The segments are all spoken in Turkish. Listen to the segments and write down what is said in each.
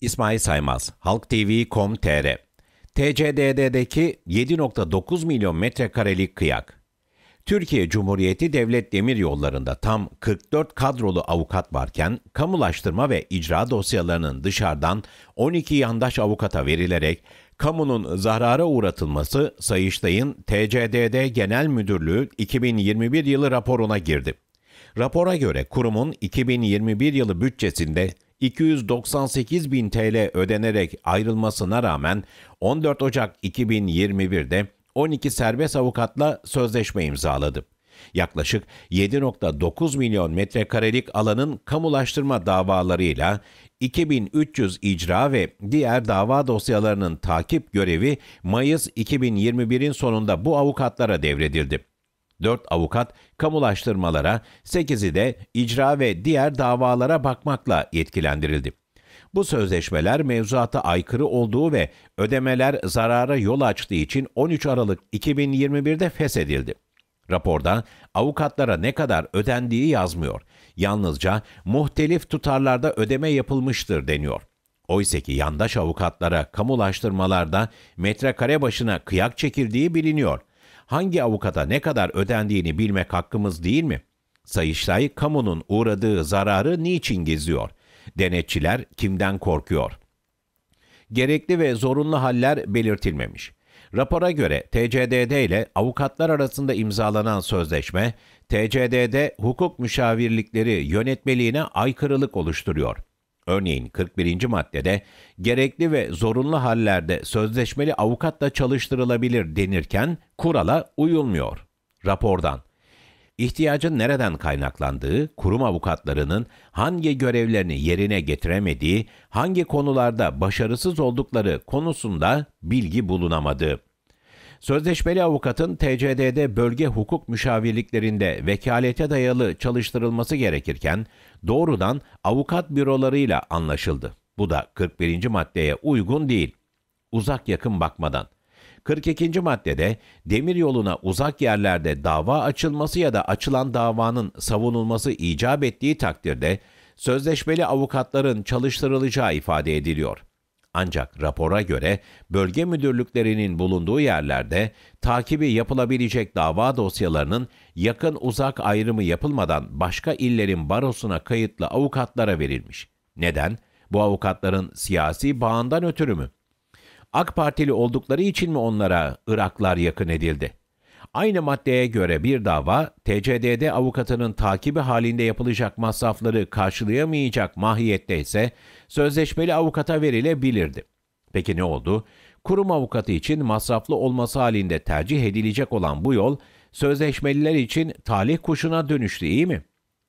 İsmail Saymaz, halktv.com.tr TCDD'deki 7.9 milyon metrekarelik kıyak. Türkiye Cumhuriyeti Devlet Demir Yolları'nda tam 44 kadrolu avukat varken kamulaştırma ve icra dosyalarının dışarıdan 12 yandaş avukata verilerek kamunun zarara uğratılması Sayıştay'ın TCDD Genel Müdürlüğü 2021 yılı raporuna girdi. Rapora göre kurumun 2021 yılı bütçesinde 298 bin TL ödenerek ayrılmasına rağmen 14 Ocak 2021'de 12 serbest avukatla sözleşme imzaladı. Yaklaşık 7.9 milyon metrekarelik alanın kamulaştırma davalarıyla 2300 icra ve diğer dava dosyalarının takip görevi Mayıs 2021'in sonunda bu avukatlara devredildi. 4 avukat kamulaştırmalara, 8'i de icra ve diğer davalara bakmakla yetkilendirildi. Bu sözleşmeler mevzuata aykırı olduğu ve ödemeler zarara yol açtığı için 13 Aralık 2021'de feshedildi. Raporda avukatlara ne kadar ödendiği yazmıyor. Yalnızca muhtelif tutarlarda ödeme yapılmıştır deniyor. Oysaki yandaş avukatlara kamulaştırmalarda metrekare başına kıyak çekildiği biliniyor.'' hangi avukata ne kadar ödendiğini bilmek hakkımız değil mi? Sayıştay kamunun uğradığı zararı niçin geziyor? Denetçiler kimden korkuyor? Gerekli ve zorunlu haller belirtilmemiş. Rapora göre TCDD ile avukatlar arasında imzalanan sözleşme, TCDD hukuk müşavirlikleri yönetmeliğine aykırılık oluşturuyor.'' Örneğin 41. maddede gerekli ve zorunlu hallerde sözleşmeli avukatla çalıştırılabilir denirken kurala uyulmuyor. Rapordan İhtiyacın nereden kaynaklandığı, kurum avukatlarının hangi görevlerini yerine getiremediği, hangi konularda başarısız oldukları konusunda bilgi bulunamadı. Sözleşmeli avukatın TCD'de bölge hukuk müşavirliklerinde vekalete dayalı çalıştırılması gerekirken doğrudan avukat bürolarıyla anlaşıldı. Bu da 41. maddeye uygun değil. Uzak yakın bakmadan. 42. maddede demir yoluna uzak yerlerde dava açılması ya da açılan davanın savunulması icap ettiği takdirde sözleşmeli avukatların çalıştırılacağı ifade ediliyor. Ancak rapora göre bölge müdürlüklerinin bulunduğu yerlerde takibi yapılabilecek dava dosyalarının yakın uzak ayrımı yapılmadan başka illerin barosuna kayıtlı avukatlara verilmiş. Neden? Bu avukatların siyasi bağından ötürü mü? AK Partili oldukları için mi onlara Iraklar yakın edildi? Aynı maddeye göre bir dava, TCDD avukatının takibi halinde yapılacak masrafları karşılayamayacak mahiyette ise sözleşmeli avukata verilebilirdi. Peki ne oldu? Kurum avukatı için masraflı olması halinde tercih edilecek olan bu yol, sözleşmeliler için talih kuşuna dönüştü iyi mi?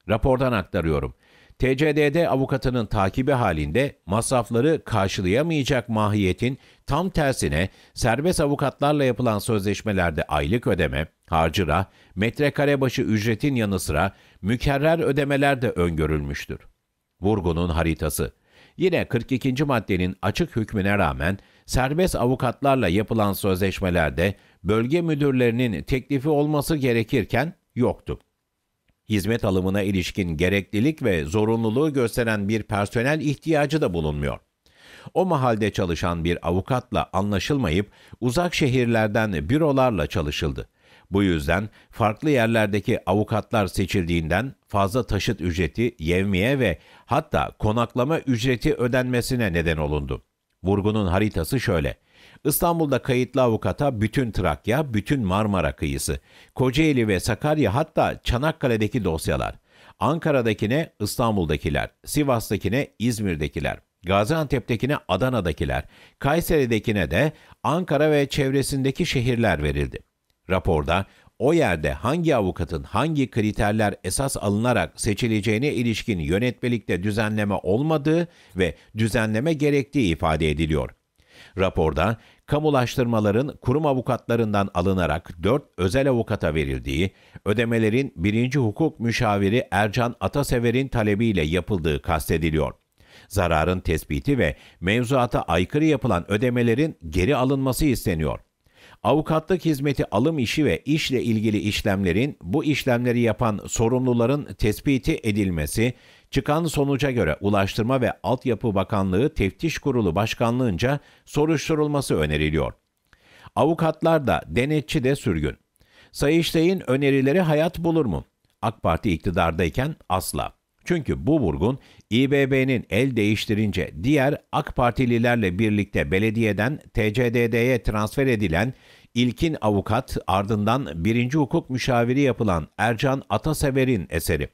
Rapordan aktarıyorum. TCDD avukatının takibi halinde masrafları karşılayamayacak mahiyetin tam tersine serbest avukatlarla yapılan sözleşmelerde aylık ödeme, harcıra, metrekare başı ücretin yanı sıra mükerrer ödemeler de öngörülmüştür. Vurgunun haritası Yine 42. maddenin açık hükmüne rağmen serbest avukatlarla yapılan sözleşmelerde bölge müdürlerinin teklifi olması gerekirken yoktu hizmet alımına ilişkin gereklilik ve zorunluluğu gösteren bir personel ihtiyacı da bulunmuyor. O mahalde çalışan bir avukatla anlaşılmayıp uzak şehirlerden bürolarla çalışıldı. Bu yüzden farklı yerlerdeki avukatlar seçildiğinden fazla taşıt ücreti, yevmiye ve hatta konaklama ücreti ödenmesine neden olundu. Vurgunun haritası şöyle. İstanbul'da kayıtlı avukata bütün Trakya, bütün Marmara kıyısı, Kocaeli ve Sakarya hatta Çanakkale'deki dosyalar, Ankara'dakine İstanbul'dakiler, Sivas'takine İzmir'dekiler, Gaziantep'tekine Adana'dakiler, Kayseri'dekine de Ankara ve çevresindeki şehirler verildi. Raporda o yerde hangi avukatın hangi kriterler esas alınarak seçileceğine ilişkin yönetmelikte düzenleme olmadığı ve düzenleme gerektiği ifade ediliyor. Raporda, kamulaştırmaların kurum avukatlarından alınarak 4 özel avukata verildiği, ödemelerin 1. Hukuk Müşaviri Ercan Atasever'in talebiyle yapıldığı kastediliyor. Zararın tespiti ve mevzuata aykırı yapılan ödemelerin geri alınması isteniyor. Avukatlık hizmeti alım işi ve işle ilgili işlemlerin bu işlemleri yapan sorumluların tespiti edilmesi, çıkan sonuca göre Ulaştırma ve Altyapı Bakanlığı Teftiş Kurulu Başkanlığınca soruşturulması öneriliyor. Avukatlar da, denetçi de sürgün. Sayıştay'ın önerileri hayat bulur mu? AK Parti iktidardayken asla. Çünkü bu vurgun İBB'nin el değiştirince diğer AK Partililerle birlikte belediyeden TCDD'ye transfer edilen İlkin avukat ardından birinci hukuk müşaviri yapılan Ercan Atasever'in eseri.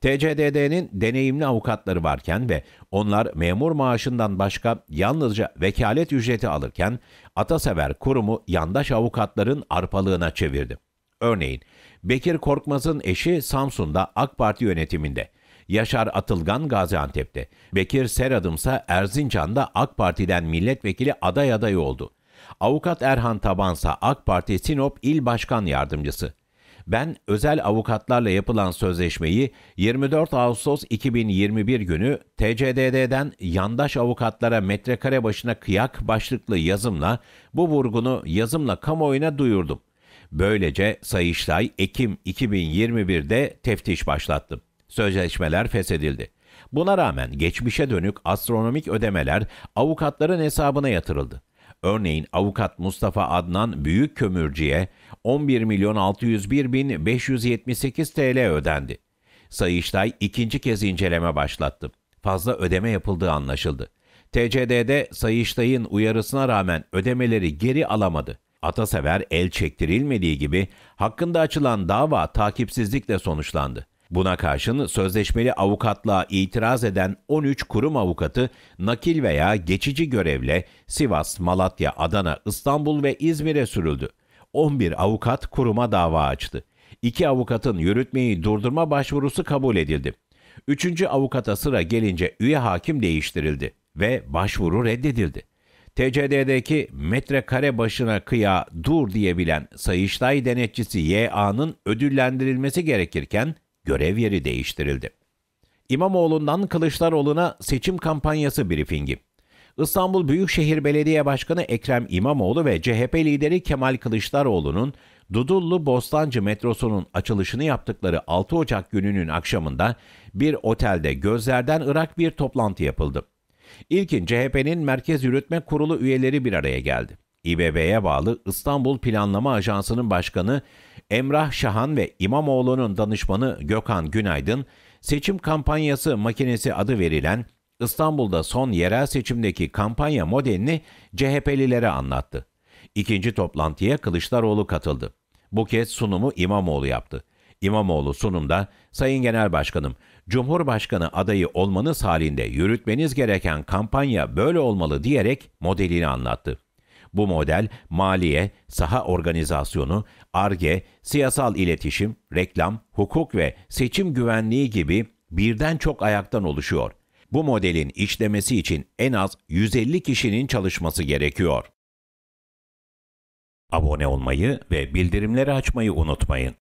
TCDD'nin deneyimli avukatları varken ve onlar memur maaşından başka yalnızca vekalet ücreti alırken Atasever kurumu yandaş avukatların arpalığına çevirdi. Örneğin Bekir Korkmaz'ın eşi Samsun'da AK Parti yönetiminde, Yaşar Atılgan Gaziantep'te, Bekir Seradımsa Erzincan'da AK Parti'den milletvekili aday adayı oldu.'' Avukat Erhan Tabansa AK Parti Sinop İl Başkan Yardımcısı. Ben özel avukatlarla yapılan sözleşmeyi 24 Ağustos 2021 günü TCDD'den yandaş avukatlara metrekare başına kıyak başlıklı yazımla bu vurgunu yazımla kamuoyuna duyurdum. Böylece Sayıştay Ekim 2021'de teftiş başlattım. Sözleşmeler feshedildi. Buna rağmen geçmişe dönük astronomik ödemeler avukatların hesabına yatırıldı. Örneğin avukat Mustafa Adnan Büyük Kömürcü'ye 11 milyon 601 bin 578 TL ödendi. Sayıştay ikinci kez inceleme başlattı. Fazla ödeme yapıldığı anlaşıldı. TCD'de Sayıştay'ın uyarısına rağmen ödemeleri geri alamadı. Atasever el çektirilmediği gibi hakkında açılan dava takipsizlikle sonuçlandı. Buna karşın sözleşmeli avukatla itiraz eden 13 kurum avukatı nakil veya geçici görevle Sivas, Malatya, Adana, İstanbul ve İzmir'e sürüldü. 11 avukat kuruma dava açtı. 2 avukatın yürütmeyi durdurma başvurusu kabul edildi. 3. avukata sıra gelince üye hakim değiştirildi ve başvuru reddedildi. TCD'deki metrekare başına kıya dur diyebilen Sayıştay denetçisi YA'nın ödüllendirilmesi gerekirken görev yeri değiştirildi. İmamoğlu'ndan Kılıçdaroğlu'na seçim kampanyası brifingi. İstanbul Büyükşehir Belediye Başkanı Ekrem İmamoğlu ve CHP lideri Kemal Kılıçdaroğlu'nun Dudullu Bostancı metrosunun açılışını yaptıkları 6 Ocak gününün akşamında bir otelde gözlerden ırak bir toplantı yapıldı. İlkin CHP'nin Merkez Yürütme Kurulu üyeleri bir araya geldi. İBB'ye bağlı İstanbul Planlama Ajansı'nın başkanı Emrah Şahan ve İmamoğlu'nun danışmanı Gökhan Günaydın, seçim kampanyası makinesi adı verilen İstanbul'da son yerel seçimdeki kampanya modelini CHP'lilere anlattı. İkinci toplantıya Kılıçdaroğlu katıldı. Bu kez sunumu İmamoğlu yaptı. İmamoğlu sunumda, Sayın Genel Başkanım, Cumhurbaşkanı adayı olmanız halinde yürütmeniz gereken kampanya böyle olmalı diyerek modelini anlattı. Bu model maliye, saha organizasyonu, ARGE, siyasal iletişim, reklam, hukuk ve seçim güvenliği gibi birden çok ayaktan oluşuyor. Bu modelin işlemesi için en az 150 kişinin çalışması gerekiyor. Abone olmayı ve bildirimleri açmayı unutmayın.